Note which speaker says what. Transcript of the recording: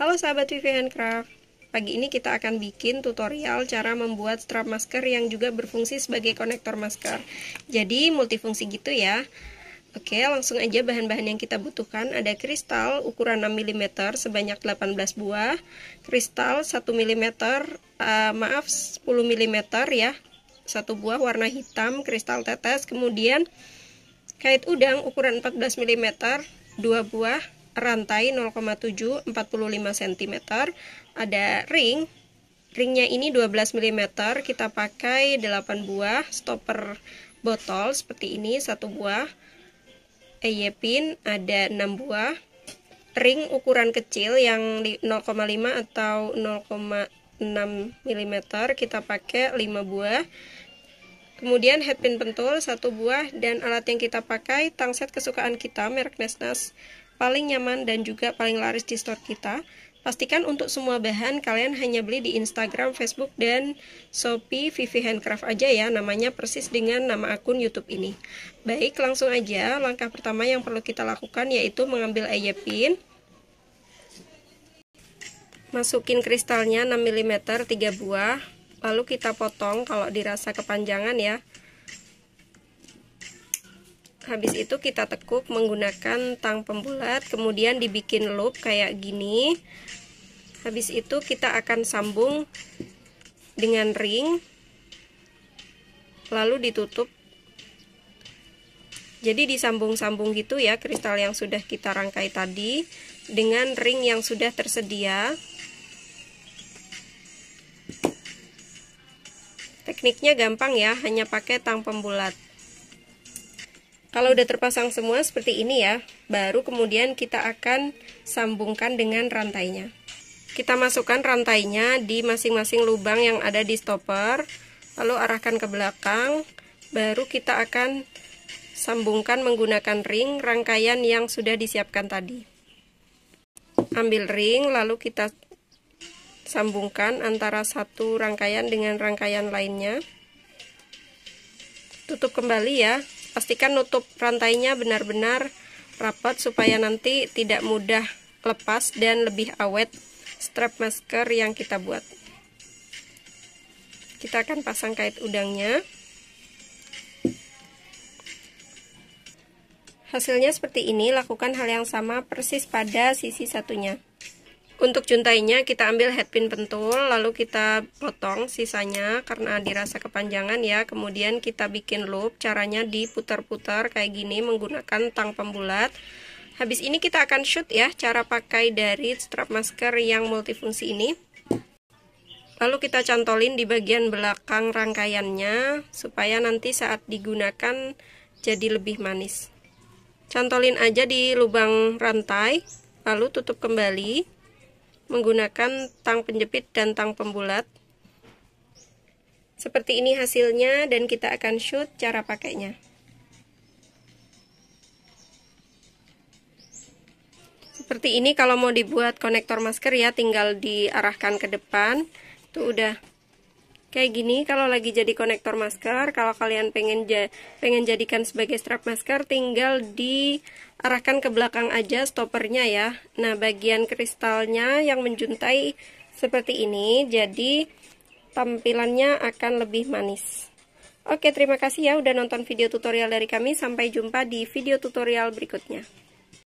Speaker 1: Halo sahabat Vivian Craft. Pagi ini kita akan bikin tutorial cara membuat strap masker yang juga berfungsi sebagai konektor masker. Jadi multifungsi gitu ya. Oke, langsung aja bahan-bahan yang kita butuhkan ada kristal ukuran 6 mm sebanyak 18 buah, kristal 1 mm, uh, maaf 10 mm ya, satu buah warna hitam kristal tetes, kemudian kait udang ukuran 14 mm, dua buah rantai 0,7 45 cm ada ring ringnya ini 12 mm kita pakai 8 buah stopper botol seperti ini satu buah EY pin ada 6 buah ring ukuran kecil yang 0,5 atau 0,6 mm kita pakai 5 buah kemudian headpin pentul satu buah dan alat yang kita pakai tangset kesukaan kita merek Nesnas -Nes paling nyaman dan juga paling laris di store kita. Pastikan untuk semua bahan kalian hanya beli di Instagram, Facebook, dan Shopee Vivi Handcraft aja ya Namanya persis dengan nama akun Youtube ini Baik langsung aja langkah pertama yang perlu kita lakukan yaitu mengambil eya Masukin kristalnya 6 mm 3 buah Lalu kita potong kalau dirasa kepanjangan ya habis itu kita tekuk menggunakan tang pembulat kemudian dibikin loop kayak gini habis itu kita akan sambung dengan ring lalu ditutup jadi disambung-sambung gitu ya kristal yang sudah kita rangkai tadi dengan ring yang sudah tersedia tekniknya gampang ya hanya pakai tang pembulat kalau udah terpasang semua seperti ini ya, baru kemudian kita akan sambungkan dengan rantainya. Kita masukkan rantainya di masing-masing lubang yang ada di stopper, lalu arahkan ke belakang, baru kita akan sambungkan menggunakan ring rangkaian yang sudah disiapkan tadi. Ambil ring, lalu kita sambungkan antara satu rangkaian dengan rangkaian lainnya. Tutup kembali ya, pastikan nutup rantainya benar-benar rapat supaya nanti tidak mudah lepas dan lebih awet strap masker yang kita buat kita akan pasang kait udangnya hasilnya seperti ini lakukan hal yang sama persis pada sisi satunya untuk juntainya kita ambil headpin pentul lalu kita potong sisanya karena dirasa kepanjangan ya. Kemudian kita bikin loop, caranya diputar-putar kayak gini menggunakan tang pembulat. Habis ini kita akan shoot ya cara pakai dari strap masker yang multifungsi ini. Lalu kita cantolin di bagian belakang rangkaiannya supaya nanti saat digunakan jadi lebih manis. Cantolin aja di lubang rantai, lalu tutup kembali menggunakan tang penjepit dan tang pembulat seperti ini hasilnya dan kita akan shoot cara pakainya seperti ini kalau mau dibuat konektor masker ya tinggal diarahkan ke depan itu udah kayak gini kalau lagi jadi konektor masker kalau kalian pengen ja pengen jadikan sebagai strap masker tinggal diarahkan ke belakang aja stoppernya ya nah bagian kristalnya yang menjuntai seperti ini jadi tampilannya akan lebih manis Oke terima kasih ya udah nonton video tutorial dari kami sampai jumpa di video tutorial berikutnya